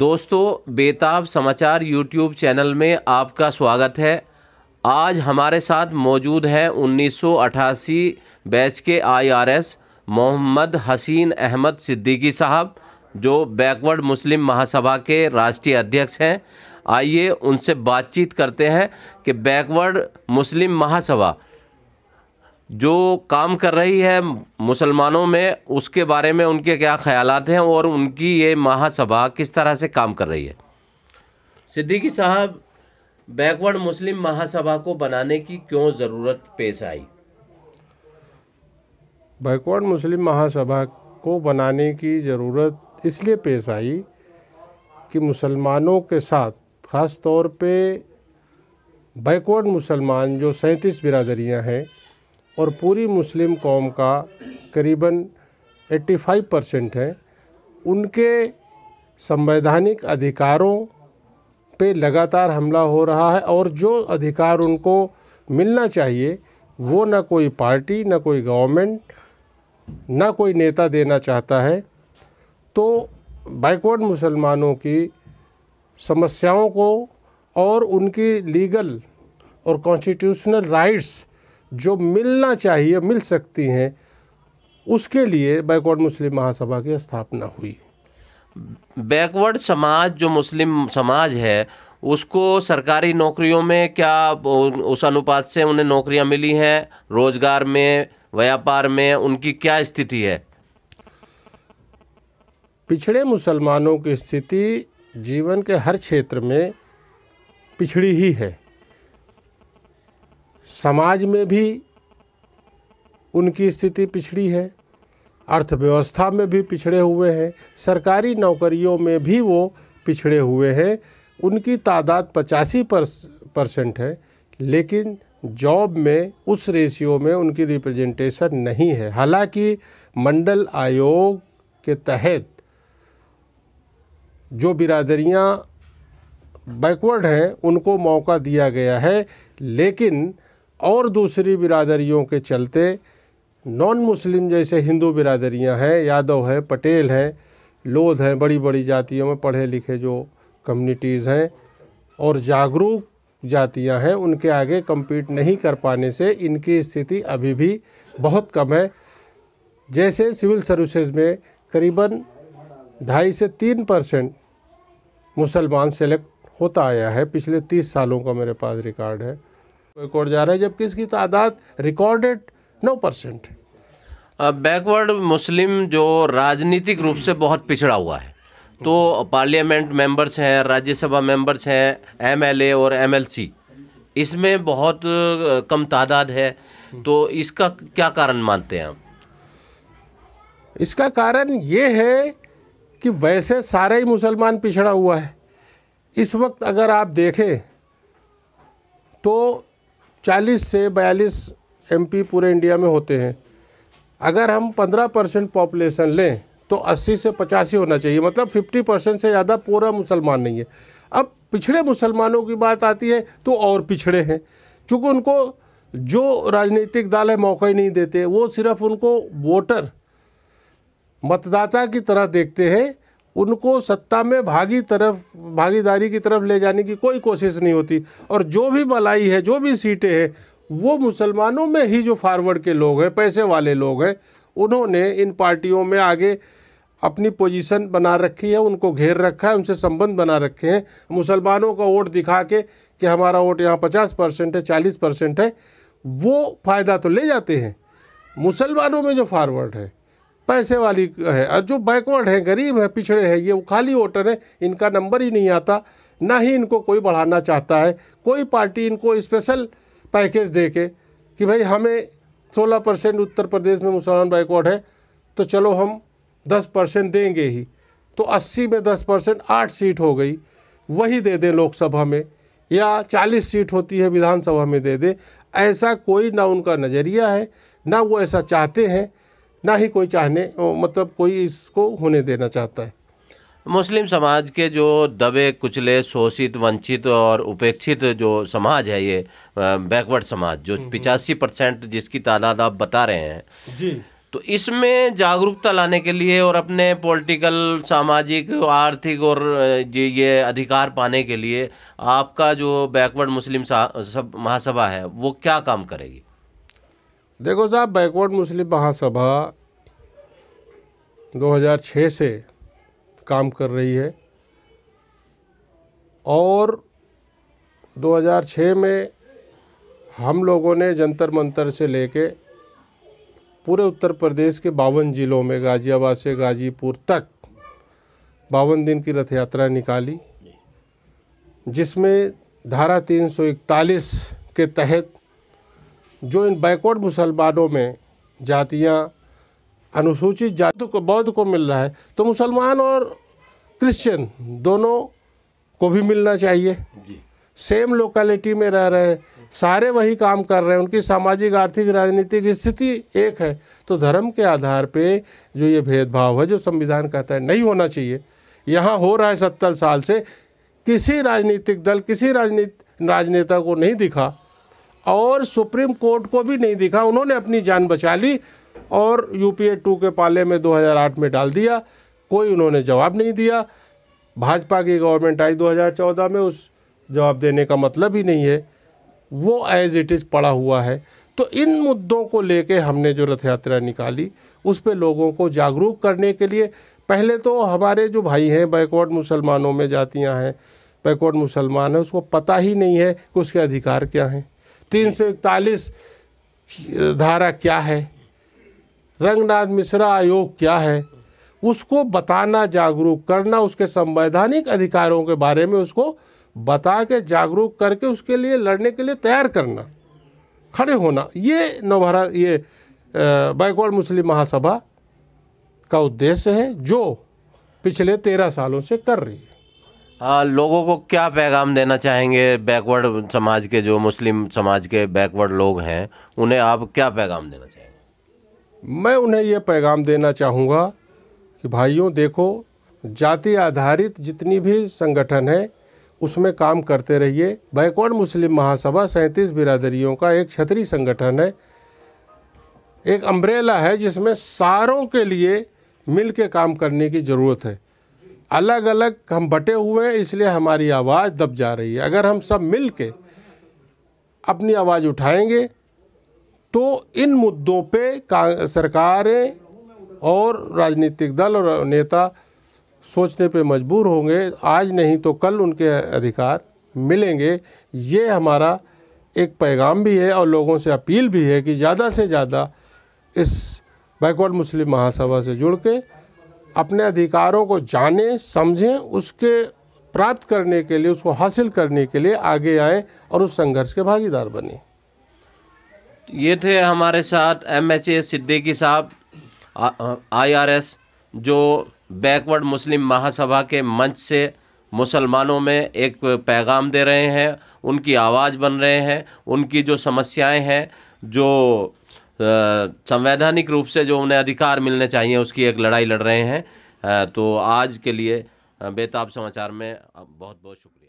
दोस्तों बेताब समाचार यूट्यूब चैनल में आपका स्वागत है आज हमारे साथ मौजूद हैं 1988 बैच के आईआरएस मोहम्मद हसीन अहमद सिद्दीकी साहब जो बैकवर्ड मुस्लिम महासभा के राष्ट्रीय अध्यक्ष हैं आइए उनसे बातचीत करते हैं कि बैकवर्ड मुस्लिम महासभा जो काम कर रही है मुसलमानों में उसके बारे में उनके क्या ख्याल हैं और उनकी ये महासभा किस तरह से काम कर रही है सिद्दीकी साहब बैकवर्ड मुस्लिम महासभा को बनाने की क्यों ज़रूरत पेश आई बैकवर्ड मुस्लिम महासभा को बनाने की ज़रूरत इसलिए पेश आई कि मुसलमानों के साथ ख़ास तौर पे बैकवर्ड मुसलमान जो सैंतीस बिरादरियां हैं और पूरी मुस्लिम कौम का करीबन 85 परसेंट है उनके संवैधानिक अधिकारों पे लगातार हमला हो रहा है और जो अधिकार उनको मिलना चाहिए वो ना कोई पार्टी ना कोई गवर्नमेंट ना कोई नेता देना चाहता है तो बैकवर्ड मुसलमानों की समस्याओं को और उनकी लीगल और कॉन्स्टिट्यूशनल राइट्स जो मिलना चाहिए मिल सकती हैं उसके लिए बैकवर्ड मुस्लिम महासभा की स्थापना हुई बैकवर्ड समाज जो मुस्लिम समाज है उसको सरकारी नौकरियों में क्या उस अनुपात से उन्हें नौकरियां मिली हैं रोजगार में व्यापार में उनकी क्या स्थिति है पिछड़े मुसलमानों की स्थिति जीवन के हर क्षेत्र में पिछड़ी ही है समाज में भी उनकी स्थिति पिछड़ी है अर्थव्यवस्था में भी पिछड़े हुए हैं सरकारी नौकरियों में भी वो पिछड़े हुए हैं उनकी तादाद पचासी परसेंट है लेकिन जॉब में उस रेशियो में उनकी रिप्रेजेंटेशन नहीं है हालांकि मंडल आयोग के तहत जो बिरादरियां बैकवर्ड हैं उनको मौका दिया गया है लेकिन और दूसरी बिरादरियों के चलते नॉन मुस्लिम जैसे हिंदू बिरादरियां हैं यादव हैं पटेल हैं लोध हैं बड़ी बड़ी जातियों में पढ़े लिखे जो कम्युनिटीज़ हैं और जागरूक जातियां हैं उनके आगे कम्पीट नहीं कर पाने से इनकी स्थिति अभी भी बहुत कम है जैसे सिविल सर्विसेज में करीबन ढाई से तीन परसेंट मुसलमान सेलेक्ट होता आया है पिछले तीस सालों का मेरे पास रिकॉर्ड है कोर्ट जा रहा है जबकि इसकी तादाद रिकॉर्डेड नौ परसेंट बैकवर्ड मुस्लिम जो राजनीतिक रूप से बहुत पिछड़ा हुआ है तो पार्लियामेंट मेंबर्स हैं राज्यसभा मेंबर्स हैं एमएलए और एमएलसी इसमें बहुत कम तादाद है तो इसका क्या कारण मानते हैं आप इसका कारण ये है कि वैसे सारे ही मुसलमान पिछड़ा हुआ है इस वक्त अगर आप देखें तो 40 से 42 एमपी पूरे इंडिया में होते हैं अगर हम 15 परसेंट पॉपुलेशन लें तो 80 से पचासी होना चाहिए मतलब 50 परसेंट से ज़्यादा पूरा मुसलमान नहीं है अब पिछड़े मुसलमानों की बात आती है तो और पिछड़े हैं चूँकि उनको जो राजनीतिक दल है मौका ही नहीं देते वो सिर्फ उनको वोटर मतदाता की तरह देखते हैं उनको सत्ता में भागी तरफ भागीदारी की तरफ ले जाने की कोई कोशिश नहीं होती और जो भी भलाई है जो भी सीटें हैं वो मुसलमानों में ही जो फारवर्ड के लोग हैं पैसे वाले लोग हैं उन्होंने इन पार्टियों में आगे अपनी पोजीशन बना रखी है उनको घेर रखा है उनसे संबंध बना रखे हैं मुसलमानों का वोट दिखा के कि हमारा वोट यहाँ पचास परसेंट है चालीस परसेंट है वो फ़ायदा तो ले जाते हैं मुसलमानों में जो फारवर्ड है पैसे वाली है और जो बैकवर्ड है गरीब है पिछड़े हैं ये खाली वोटर है इनका नंबर ही नहीं आता ना ही इनको कोई बढ़ाना चाहता है कोई पार्टी इनको स्पेशल पैकेज दे के कि भाई हमें 16 परसेंट उत्तर प्रदेश में मुसलमान बैकवर्ड है तो चलो हम 10 परसेंट देंगे ही तो 80 में 10 परसेंट आठ सीट हो गई वही दे दें लोकसभा में या 40 सीट होती है विधानसभा में दे दें ऐसा कोई ना उनका नज़रिया है ना वो ऐसा चाहते हैं ना ही कोई चाहने मतलब कोई इसको होने देना चाहता है मुस्लिम समाज के जो दबे कुचले शोषित वंचित और उपेक्षित जो समाज है ये बैकवर्ड समाज जो हम्म, हम्म। पिचासी परसेंट जिसकी तादाद आप बता रहे हैं जी तो इसमें जागरूकता लाने के लिए और अपने पॉलिटिकल सामाजिक आर्थिक और जी ये अधिकार पाने के लिए आपका जो बैकवर्ड मुस्लिम सब महासभा है वो क्या काम करेगी देखो साहब बैकवर्ड मुस्लिम महासभा 2006 से काम कर रही है और 2006 में हम लोगों ने जंतर मंतर से लेके पूरे उत्तर प्रदेश के बावन ज़िलों में गाज़ियाबाद से गाज़ीपुर तक बावन दिन की रथ यात्रा निकाली जिसमें धारा तीन के तहत जो इन बैकवर्ड मुसलमानों में जातियाँ अनुसूचित जाति को बौद्ध को मिल रहा है तो मुसलमान और क्रिश्चियन दोनों को भी मिलना चाहिए सेम लोकेलिटी में रह रहे हैं सारे वही काम कर रहे हैं उनकी सामाजिक आर्थिक राजनीतिक स्थिति एक है तो धर्म के आधार पे जो ये भेदभाव है जो संविधान कहता है नहीं होना चाहिए यहाँ हो रहा है सत्तर साल से किसी राजनीतिक दल किसी राजनीति राजनेता को नहीं दिखा और सुप्रीम कोर्ट को भी नहीं दिखा उन्होंने अपनी जान बचा ली और यूपीए टू के पाले में 2008 में डाल दिया कोई उन्होंने जवाब नहीं दिया भाजपा की गवर्नमेंट आई 2014 में उस जवाब देने का मतलब ही नहीं है वो एज इट इज़ पड़ा हुआ है तो इन मुद्दों को लेके हमने जो रथ यात्रा निकाली उस पर लोगों को जागरूक करने के लिए पहले तो हमारे जो भाई हैं बैकवर्ड मुसलमानों में जातियाँ हैं बैकवर्ड मुसलमान हैं उसको पता ही नहीं है कि उसके अधिकार क्या हैं तीन सौ इकतालीस धारा क्या है रंगनाथ मिश्रा आयोग क्या है उसको बताना जागरूक करना उसके संवैधानिक अधिकारों के बारे में उसको बता के जागरूक करके उसके लिए लड़ने के लिए तैयार करना खड़े होना ये नवभारत ये बैकवर्ड मुस्लिम महासभा का उद्देश्य है जो पिछले तेरह सालों से कर रही है आ, हाँ, लोगों को क्या पैगाम देना चाहेंगे बैकवर्ड समाज के जो मुस्लिम समाज के बैकवर्ड लोग हैं उन्हें आप क्या पैगाम देना चाहेंगे मैं उन्हें यह पैगाम देना चाहूँगा कि भाइयों देखो जाति आधारित जितनी भी संगठन है उसमें काम करते रहिए बैकवर्ड मुस्लिम महासभा सैंतीस बिरादरियों का एक छतरी संगठन है एक अम्ब्रेला है जिसमें सारों के लिए मिल के काम करने की ज़रूरत है अलग अलग हम बटे हुए हैं इसलिए हमारी आवाज़ दब जा रही है अगर हम सब मिल के अपनी आवाज़ उठाएंगे तो इन मुद्दों पे सरकारें और राजनीतिक दल और नेता सोचने पे मजबूर होंगे आज नहीं तो कल उनके अधिकार मिलेंगे ये हमारा एक पैगाम भी है और लोगों से अपील भी है कि ज़्यादा से ज़्यादा इस बैकवर्ड मुस्लिम महासभा से जुड़ के अपने अधिकारों को जाने समझें उसके प्राप्त करने के लिए उसको हासिल करने के लिए आगे आए और उस संघर्ष के भागीदार बने ये थे हमारे साथ एम एच ए सिद्दीकी साहब आई आर एस जो बैकवर्ड मुस्लिम महासभा के मंच से मुसलमानों में एक पैगाम दे रहे हैं उनकी आवाज़ बन रहे हैं उनकी जो समस्याएं हैं जो संवैधानिक रूप से जो उन्हें अधिकार मिलने चाहिए उसकी एक लड़ाई लड़ रहे हैं तो आज के लिए बेताब समाचार में बहुत बहुत शुक्रिया